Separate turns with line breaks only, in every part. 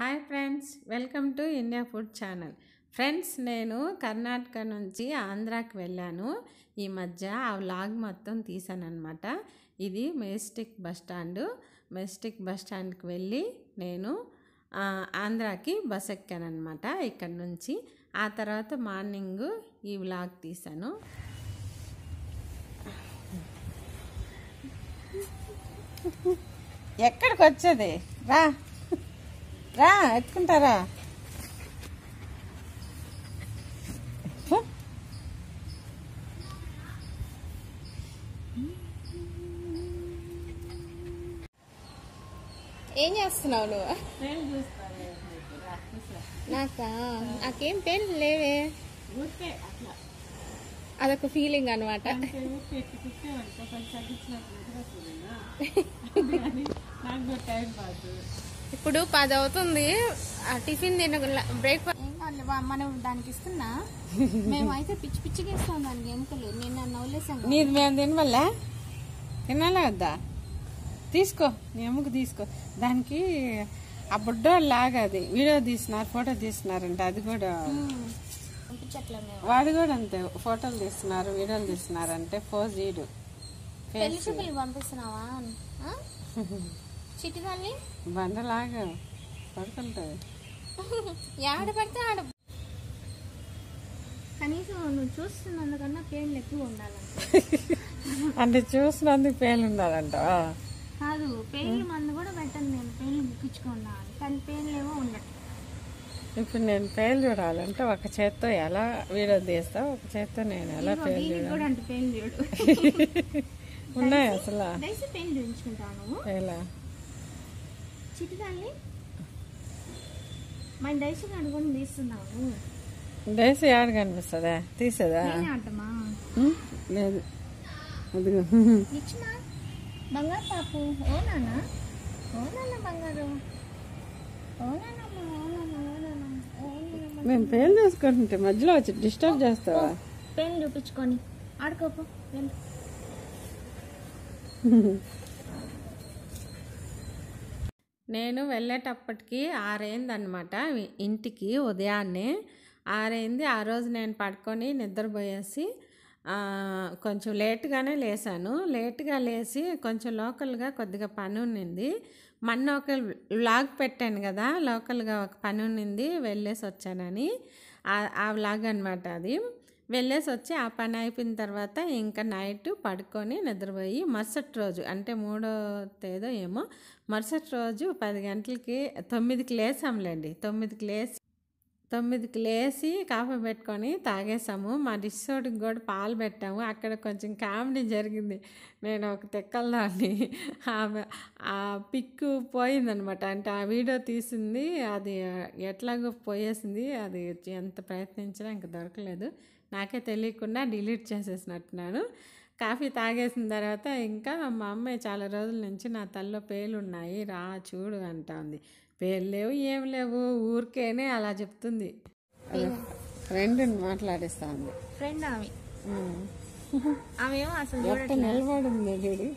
hi friends welcome to India food channel friends నేను కర్ణాటక నుంచి ఆంధ్రాకి వెళ్ళాను ఈ మధ్య ఆ వ్లాగ్ మొత్తం తీసానమాట ఇది మెస్టిక్ బస్ స్టాండ్ మెస్టిక్ బస్ స్టాండ్కి వెళ్ళి నేను ఆంధ్రాకి బస్ ఎక్కానమాట ఇక్కడ నుంచి ఆ తర్వాత మార్నింగ్ ఈ వ్లాగ్ తీశాను ఎక్కడికి వచ్చేది రా రా ఎత్తుకుంటారా
ఏం చేస్తున్నావు నువ్వు నాకా నాకేం పేర్లు లేవే అదొక ఫీలింగ్ అనమాట
నాకు
ఇప్పుడు పది అవుతుంది టిఫిన్ తిన బ్రేక్ఫాస్ట్ మనం దానికి ఇస్తున్నా మేమైతే పిచ్చి పిచ్చిగా ఇస్తాం దానికి ఎముకలు నిన్న నవ్వులేసాం నీది మేము తినవల్లా
తినాలా వద్దా తీసుకో నీ ఎముకు తీసుకో దానికి ఆ బుడ్డ లాగా అది వీడియో తీస్తున్నారు ఫోటో తీస్తున్నారంట అది కూడా వాడు కూడా అంతే ఫోటోలు తీస్తున్నారు వీడియోలు తీస్తున్నారు అంటే ఫోజ్ వీడు
పంపిస్తున్నావా చిట్టి తల్లి
బండలాగా
పడుకుంటుంది ఆడ పడితే ఆడ కనీసం నువ్వు చూస్తున్నందుకన్నా పేర్లు ఎక్కువ ఉండాలంట
అంటే చూసినందుకు పేర్లు ఉండాలంట
కాదు పేర్లు మందు కూడా పెట్టండి నేను పేర్లు బుక్కించుకున్నాను కానీ పేర్లు ఏమో ఉండట్లేదు
ఇప్పుడు నేను పేర్లు చూడాలంటే ఒక చేత్తో ఎలా వీడియో తీస్తా ఒక చేత్తో నేను ఎలా పేర్లు
చూడాలి
ఉన్నాయి అసలు
ఎలా చిటికాన్ని మన డైసీని అనుకుని తీస్తున్నాము
డైసీ ఆడ కనిపిస్తుందా తీసేదా లేదు అదిగో
ఇచ్చినా బంగారు పాపు ఓ నాన్న ఓ నాన్న బంగారు ఓ నాన్నమ్మ మేము
పేర్లు చేసుకుంటుంటే మధ్యలో వచ్చి డిస్టర్బ్ చేస్తావా
పేర్లు చూపించుకొని ఆడుకోపో వెళ్ళు
నేను వెళ్ళేటప్పటికి అనమాట ఇంటికి ఉదయాన్నే ఆరైంది ఆ రోజు నేను పడుకొని నిద్రపోయేసి కొంచెం లేట్గానే లేసాను లేట్గా లేచి కొంచెం లోకల్గా కొద్దిగా పని ఉన్నింది మొన్న ఒక వ్లాగ్ పెట్టాను కదా లోకల్గా ఒక పని ఉన్నింది వెళ్ళేసి వచ్చానని ఆ వ్లాగ్ అనమాట అది వెళ్ళేసి వచ్చి ఆ పని అయిపోయిన తర్వాత ఇంకా నైట్ పడుకొని నిద్రపోయి మరుసటి రోజు అంటే మూడో తేదో ఏమో మరుసటి రోజు పది గంటలకి తొమ్మిదికి లేసాంలేండి తొమ్మిదికి లేచి తొమ్మిదికి లేచి కాఫీ పెట్టుకొని తాగేసాము మా రిసోర్ట్కి కూడా పాలు పెట్టాము అక్కడ కొంచెం కామెడీ జరిగింది నేను ఒక తెక్కల్లోని ఆ పిక్కు పోయిందనమాట అంటే ఆ వీడియో తీసింది అది ఎట్లాగో పోయేసింది అది ఎంత ప్రయత్నించినా ఇంకా దొరకలేదు నాకే తెలియకుండా డిలీట్ చేసేసినట్టున్నాను కాఫీ తాగేసిన తర్వాత ఇంకా మా అమ్మాయి చాలా రోజుల నుంచి నా తల్లో పేలు ఉన్నాయి రా చూడు అంటా ఉంది పేలు లేవు ఏం లేవు ఊరికేనే అలా చెప్తుంది ఫ్రెండ్ మాట్లాడిస్తా ఉంది
ఫ్రెండ్ ఆమె ఆమె అసలు
నిలబడింది చూడు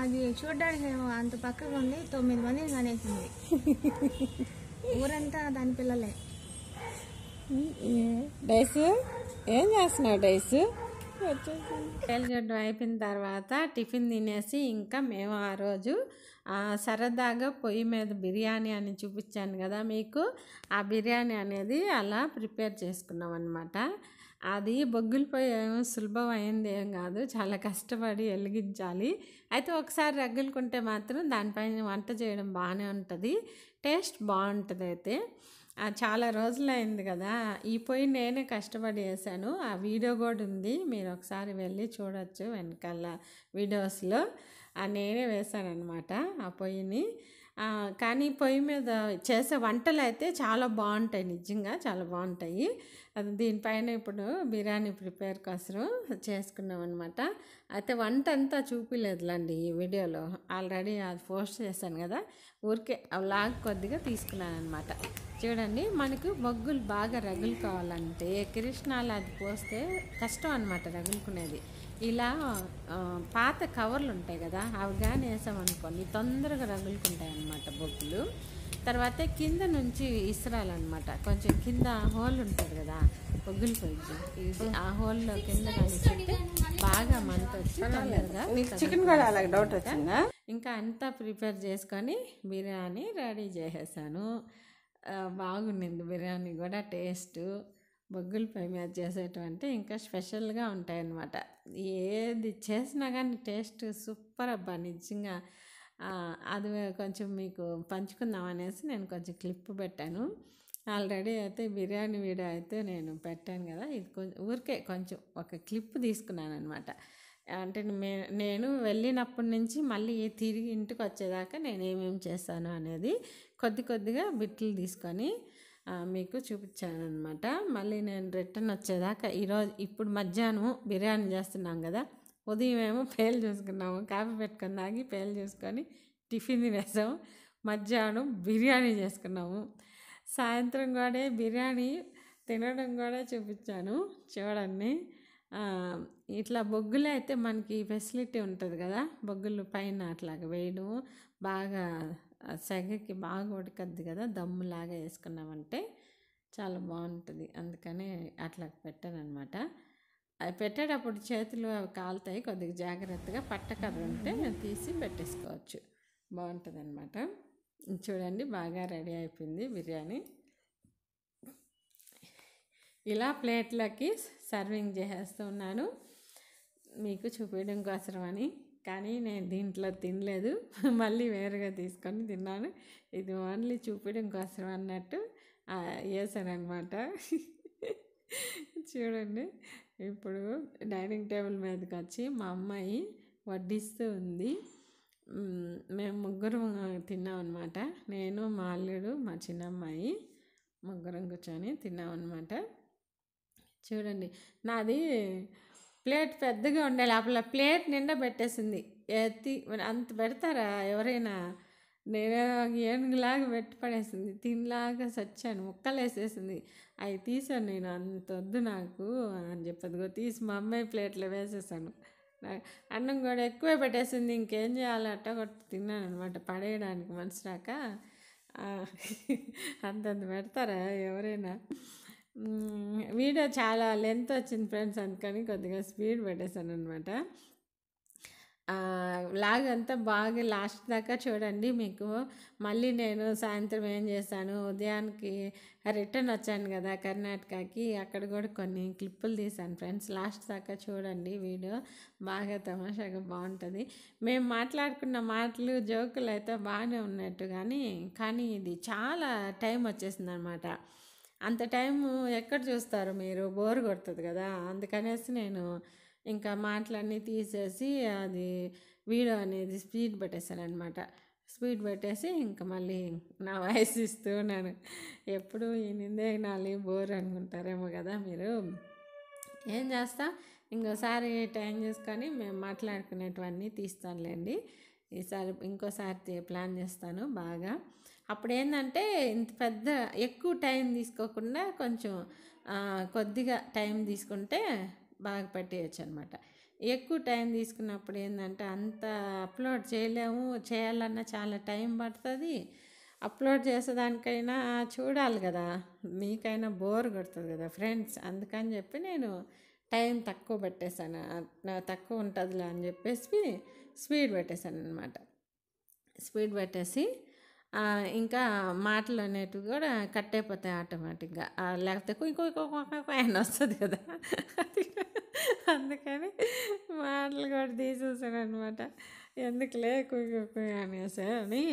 అది చూడడానికి అంత పక్కగా ఉంది తొమ్మిది మంది కనేసింది ఊరంతా దాని పిల్లలే
డైస్ ఏం చేస్తున్నావు డైస్ తేలిగడ్డ అయిపోయిన తర్వాత టిఫిన్ తినేసి ఇంకా మేము ఆ రోజు సరదాగా పొయ్యి మీద బిర్యానీ అని చూపించాను కదా మీకు ఆ బిర్యానీ అనేది అలా ప్రిపేర్ చేసుకున్నాం అనమాట అది బొగ్గుల పొయ్యి ఏమో సులభం అయింది ఏం కాదు చాలా కష్టపడి వెలిగించాలి అయితే ఒకసారి రగ్గులుకుంటే మాత్రం దానిపైన వంట చేయడం బాగానే ఉంటుంది టేస్ట్ బాగుంటుంది అయితే చాలా రోజులైంది కదా ఈ పొయ్యి నేనే కష్టపడి వేసాను ఆ వీడియో కూడా ఉంది మీరు ఒకసారి వెళ్ళి చూడొచ్చు వెనకాల వీడియోస్లో నేనే వేశాను అనమాట ఆ పొయ్యిని కానీ పొయ్యి మీద చేసే వంటలు అయితే చాలా బాగుంటాయి నిజంగా చాలా బాగుంటాయి అది దీనిపైన ఇప్పుడు బిర్యానీ ప్రిపేర్ కోసం చేసుకున్నాం అనమాట అయితే వంట అంతా చూపిలేదులండి ఈ వీడియోలో ఆల్రెడీ అది పోస్ట్ చేశాను కదా ఊరికే లాగ్ కొద్దిగా తీసుకున్నాను అనమాట చూడండి మనకు బొగ్గులు బాగా రగులు కావాలంటే కృష్ణాలు అది పోస్తే కష్టం అనమాట రగులుకునేది ఇలా పాత కవర్లు ఉంటాయి కదా అవి కానీ వేసామనుకోండి తొందరగా రగులుకుంటాయి అన్నమాట బొగ్గులు తర్వాత కింద నుంచి అనమాట కొంచెం కింద హోల్ ఉంటుంది కదా బొగ్గులు కొంచెం ఇది ఆ హోల్లో కింద బాగా మనతో చికెన్ కూడా అలాగే డౌట్ ఇంకా అంతా ప్రిపేర్ చేసుకొని బిర్యానీ రెడీ చేసేసాను బాగుండింది బిర్యానీ కూడా టేస్ట్ బొగ్గులపై మీద చేసేటువంటి ఇంకా స్పెషల్గా ఉంటాయన్నమాట ఏది చేసినా కానీ టేస్ట్ సూపర్ అబ్బా నిజంగా అది కొంచెం మీకు పంచుకుందాం అనేసి నేను కొంచెం క్లిప్ పెట్టాను ఆల్రెడీ అయితే బిర్యానీ వీడియో అయితే నేను పెట్టాను కదా ఇది కొంచెం ఊరికే కొంచెం ఒక క్లిప్ తీసుకున్నాను అనమాట అంటే నేను వెళ్ళినప్పటి నుంచి మళ్ళీ తిరిగి ఇంటికి వచ్చేదాకా నేను ఏమేమి చేస్తాను అనేది కొద్ది కొద్దిగా బిట్లు తీసుకొని మీకు చూపించాను అనమాట మళ్ళీ నేను రిటర్న్ వచ్చేదాకా ఈరోజు ఇప్పుడు మధ్యాహ్నం బిర్యానీ చేస్తున్నాం కదా ఉదయం ఏమో పేలు చూసుకున్నాము కాఫీ పెట్టుకొని తాగి పేలు చూసుకొని టిఫిన్ తినేసాము మధ్యాహ్నం బిర్యానీ చేసుకున్నాము సాయంత్రం కూడా బిర్యానీ తినడం కూడా చూపించాను చూడండి ఇట్లా బొగ్గులే అయితే మనకి ఫెసిలిటీ ఉంటుంది కదా బొగ్గులు పైన అట్లాగ వేయడం బాగా సెగకి బాగా ఉడకద్ది కదా దమ్ములాగా వేసుకున్నామంటే చాలా బాగుంటుంది అందుకనే అట్లా పెట్టానమాట అవి పెట్టేటప్పుడు చేతులు అవి కాలుతాయి కొద్దిగా జాగ్రత్తగా పట్టకర్ర ఉంటే తీసి పెట్టేసుకోవచ్చు బాగుంటుంది అనమాట చూడండి బాగా రెడీ అయిపోయింది బిర్యానీ ఇలా ప్లేట్లకి సర్వింగ్ చేసేస్తున్నాను మీకు చూపించడం కోసమని కానీ నేను దీంట్లో తినలేదు మళ్ళీ వేరుగా తీసుకొని తిన్నాను ఇది ఓన్లీ చూపించడం కోసం అన్నట్టు వేసానమాట చూడండి ఇప్పుడు డైనింగ్ టేబుల్ మీదకి వచ్చి మా అమ్మాయి వడ్డిస్తూ ఉంది మేము ముగ్గురం తిన్నామన్నమాట నేను మా అల్లుడు మా చిన్నమ్మాయి ముగ్గురం కూర్చొని తిన్నామన్నమాట చూడండి నాది ప్లేట్ పెద్దగా ఉండే లోపల ప్లేట్ నిండా పెట్టేసింది ఎత్తి అంత పెడతారా ఎవరైనా నేను ఏనుగులాగా పెట్టి పడేసింది తినలాగా చచ్చాను ముక్కలు వేసేసింది అవి తీసాను నేను అంత వద్దు నాకు అని చెప్పదిగో తీసి మా అమ్మాయి ప్లేట్లో వేసేసాను అన్నం కూడా ఎక్కువే పెట్టేసింది ఇంకేం చేయాలి అట్ట కొట్టి తిన్నాను అనమాట పడేయడానికి మనసు రాక అంతంత పెడతారా ఎవరైనా వీడియో చాలా లెంత్ వచ్చింది ఫ్రెండ్స్ అందుకని కొద్దిగా స్పీడ్ పెట్టేశాను అనమాట లాగ్ అంతా బాగా లాస్ట్ దాకా చూడండి మీకు మళ్ళీ నేను సాయంత్రం ఏం చేశాను ఉదయానికి రిటర్న్ వచ్చాను కదా కర్ణాటకకి అక్కడ కూడా కొన్ని క్లిప్పులు తీశాను ఫ్రెండ్స్ లాస్ట్ దాకా చూడండి వీడియో బాగా తమాషాగా బాగుంటుంది మేము మాట్లాడుకున్న మాటలు జోకులు అయితే బాగానే ఉన్నట్టు కానీ కానీ ఇది చాలా టైం వచ్చేసింది అనమాట అంత టైం ఎక్కడ చూస్తారు మీరు బోర్ కొడుతుంది కదా అందుకనేసి నేను ఇంకా మాటలన్నీ తీసేసి అది వీడియో అనేది స్పీడ్ పెట్టేశాను అనమాట స్పీడ్ పెట్టేసి ఇంకా మళ్ళీ నా వాయిస్ ఇస్తూ ఉన్నాను ఎప్పుడు ఈ నిందే నాలి బోర్ అనుకుంటారేమో కదా మీరు ఏం చేస్తా ఇంకోసారి టైం చేసుకొని మేము మాట్లాడుకునేటివన్నీ తీస్తానులేండి ఈసారి ఇంకోసారి ప్లాన్ చేస్తాను బాగా అప్పుడేంటంటే ఇంత పెద్ద ఎక్కువ టైం తీసుకోకుండా కొంచెం కొద్దిగా టైం తీసుకుంటే బాగా పెట్టేయచ్చు అనమాట ఎక్కువ టైం తీసుకున్నప్పుడు ఏంటంటే అంత అప్లోడ్ చేయలేము చేయాలన్నా చాలా టైం పడుతుంది అప్లోడ్ చేసేదానికైనా చూడాలి కదా మీకైనా బోర్ కొడుతుంది కదా ఫ్రెండ్స్ అందుకని చెప్పి నేను టైం తక్కువ పెట్టేశాను తక్కువ ఉంటుందిలే అని చెప్పేసి స్పీడ్ పెట్టేశాను అనమాట స్పీడ్ పెట్టేసి ఇంకా మాటలు అనేటివి కూడా కట్ అయిపోతాయి ఆటోమేటిక్గా లేకపోతే ఇంకో ఆయన వస్తుంది కదా అందుకని మాటలు కూడా తీసేసాను అనమాట ఎందుకులే కుయ్యి అనేసి అని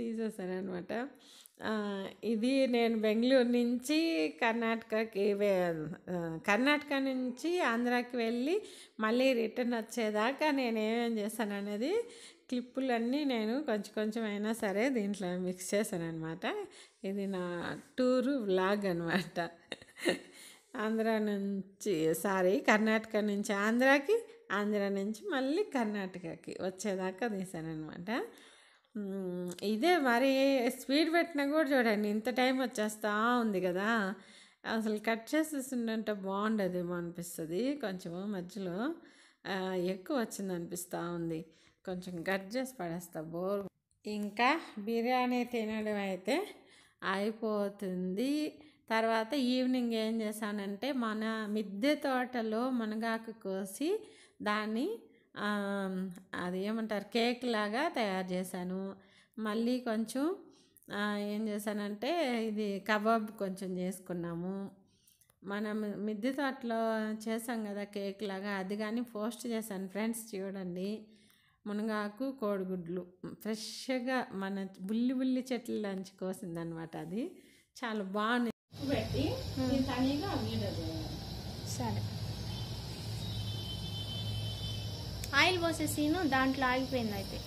తీసేసాను అనమాట ఇది నేను బెంగళూరు నుంచి కర్ణాటకకి కర్ణాటక నుంచి ఆంధ్రాకి వెళ్ళి మళ్ళీ రిటర్న్ వచ్చేదాకా నేను ఏమేం చేశాను అనేది క్లిప్పులన్నీ నేను కొంచెం కొంచెం అయినా సరే దీంట్లో మిక్స్ చేశాను అనమాట ఇది నా టూరు వ్లాగ్ అనమాట ఆంధ్ర నుంచి సారీ కర్ణాటక నుంచి ఆంధ్రాకి ఆంధ్ర నుంచి మళ్ళీ కర్ణాటకకి వచ్చేదాకా తీశానమాట ఇదే మరి స్పీడ్ పెట్టినా కూడా చూడండి ఇంత టైం వచ్చేస్తూ ఉంది కదా అసలు కట్ చేసేసిందంటే బాగుండదేమో అనిపిస్తుంది కొంచెము మధ్యలో ఎక్కువ వచ్చింది అనిపిస్తూ ఉంది కొంచెం గర్జెస్ పడేస్తా బోర్ ఇంకా బిర్యానీ తినడం అయితే అయిపోతుంది తర్వాత ఈవినింగ్ ఏం చేశానంటే మన మిద్దె తోటలో మునగాకు కోసి దాన్ని అది ఏమంటారు కేక్ లాగా తయారు చేశాను మళ్ళీ కొంచెం ఏం చేశానంటే ఇది కబాబ్ కొంచెం చేసుకున్నాము మనం మిద్దె తోటలో చేసాం కదా కేక్ లాగా అది కానీ పోస్ట్ చేశాను ఫ్రెండ్స్ చూడండి మునగాకు కోడిగుడ్లు ఫ్రెష్గా మన బుల్లి బుల్లి చెట్ల నుంచి కోసిందనమాట అది చాలా బాగుంది
సరే ఆయిల్ పోసేసిను దాంట్లో ఆగిపోయింది అయితే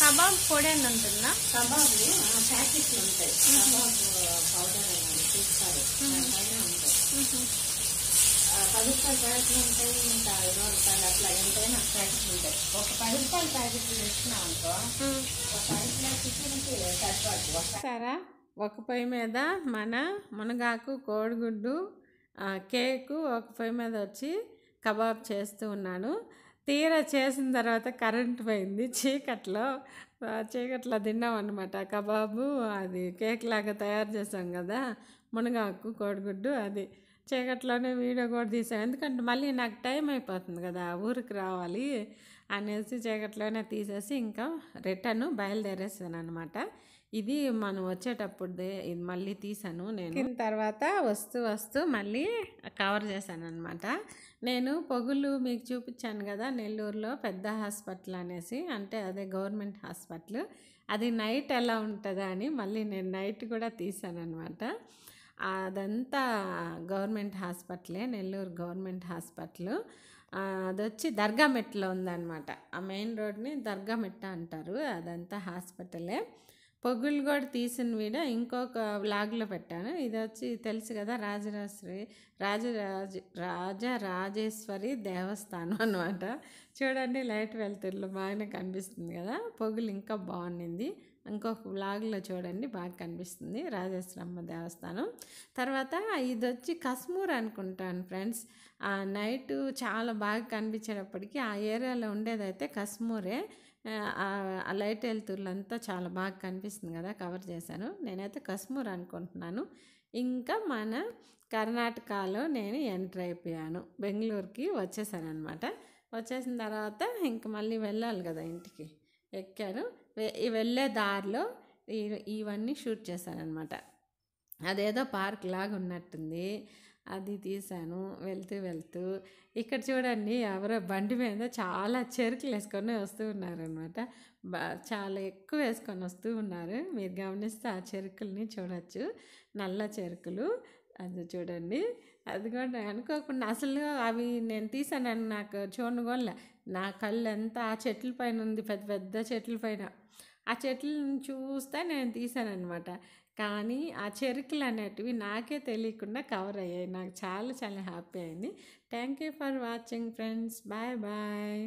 కబాబ్ పొడి అని అంటున్నా కబాబ్ ప్యాకెట్లు ఉంటాయి కబాబ్ పౌడర్ చూస్తారు పది రూపాయల ప్యాకెట్లు ఉంటాయి ఇంకా ఐదు రూపాయలు అట్లా ఎంతైనా ప్యాకెట్లు ఉంటాయి ఒక పది రూపాయల ప్యాకెట్లు తెచ్చినాం అనుకో ఒక ఐదు
ప్యాకెట్లకి సరిపడు సరే ఒక పొయ్యి మీద మన మునగాకు కోడిగుడ్డు కేకు ఒక పొయ్యి మీద వచ్చి కబాబ్ చేస్తూ ఉన్నాడు తీరా చేసిన తర్వాత కరెంట్ పోయింది చీకట్లో చీకట్లో తిన్నాం అనమాట కబాబు అది కేక్ లాగా తయారు చేసాం కదా మునగాకు కోడిగుడ్డు అది చీకట్లోనే వీడియో కూడా తీసాం ఎందుకంటే మళ్ళీ నాకు టైం అయిపోతుంది కదా ఊరికి రావాలి అనేసి చీకట్లోనే తీసేసి ఇంకా రిటర్న్ బయలుదేరేసాను అనమాట ఇది మనం వచ్చేటప్పుడు ఇది మళ్ళీ తీసాను నేను దీని తర్వాత వస్తూ వస్తూ మళ్ళీ కవర్ చేశాను అనమాట నేను పొగులు మీకు చూపించాను కదా నెల్లూరులో పెద్ద హాస్పిటల్ అనేసి అంటే అదే గవర్నమెంట్ హాస్పిటల్ అది నైట్ ఎలా ఉంటుందా అని మళ్ళీ నేను నైట్ కూడా తీసాను అనమాట అదంతా గవర్నమెంట్ హాస్పిటలే నెల్లూరు గవర్నమెంట్ హాస్పిటల్ వచ్చి దర్గా మెట్లో ఉందన్నమాట ఆ మెయిన్ రోడ్ని దర్గా మెట్ట అంటారు అదంతా హాస్పిటలే పొగులు కూడా తీసిన వీడియో ఇంకొక వ్లాగ్లో పెట్టాను ఇది వచ్చి తెలుసు కదా రాజరాజేశ్వరి రాజరాజ రాజరాజేశ్వరి రాజేశ్వరి దేవస్థానం అనమాట చూడండి లైట్ వెళ్తుర్లు బాగానే కనిపిస్తుంది కదా పొగులు ఇంకా బాగుండింది ఇంకొక బ్లాగ్లో చూడండి బాగా కనిపిస్తుంది రాజేశ్వరమ్మ దేవస్థానం తర్వాత ఇది వచ్చి కస్మూర్ అనుకుంటాను ఫ్రెండ్స్ ఆ నైట్ చాలా బాగా కనిపించేటప్పటికీ ఆ ఏరియాలో ఉండేదైతే కస్మూరే ఆ లైట్ వెళ్తుర్లంతా చాలా బాగా కనిపిస్తుంది కదా కవర్ చేశాను నేనైతే కస్మూర్ అనుకుంటున్నాను ఇంకా మన కర్ణాటకలో నేను ఎంటర్ అయిపోయాను బెంగళూరుకి వచ్చేసాను అనమాట వచ్చేసిన తర్వాత ఇంక మళ్ళీ వెళ్ళాలి కదా ఇంటికి ఎక్కాను వెళ్ళే దారిలో ఇవన్నీ షూట్ చేశానమాట అదేదో పార్క్ లాగా ఉన్నట్టుంది అది తీశాను వెళ్తూ వెళ్తూ ఇక్కడ చూడండి ఎవరో బండి మీద చాలా చెరుకులు వేసుకొని వస్తూ ఉన్నారనమాట చాలా ఎక్కువ వేసుకొని వస్తూ ఉన్నారు మీరు గమనిస్తే ఆ చెరుకుల్ని చూడొచ్చు నల్ల చెరుకులు అది చూడండి అది కూడా అనుకోకుండా అసలు అవి నేను తీసాను నాకు చూడను కూడా నా కళ్ళు అంతా ఆ చెట్ల పైన ఉంది పెద్ద పెద్ద చెట్ల పైన ఆ చెట్లను చూస్తే నేను తీసాను అనమాట కానీ ఆ చెరుకులు అనేటివి నాకే తెలియకుండా కవర్ అయ్యాయి నాకు చాలా చాలా హ్యాపీ అయింది thank you for watching friends bye bye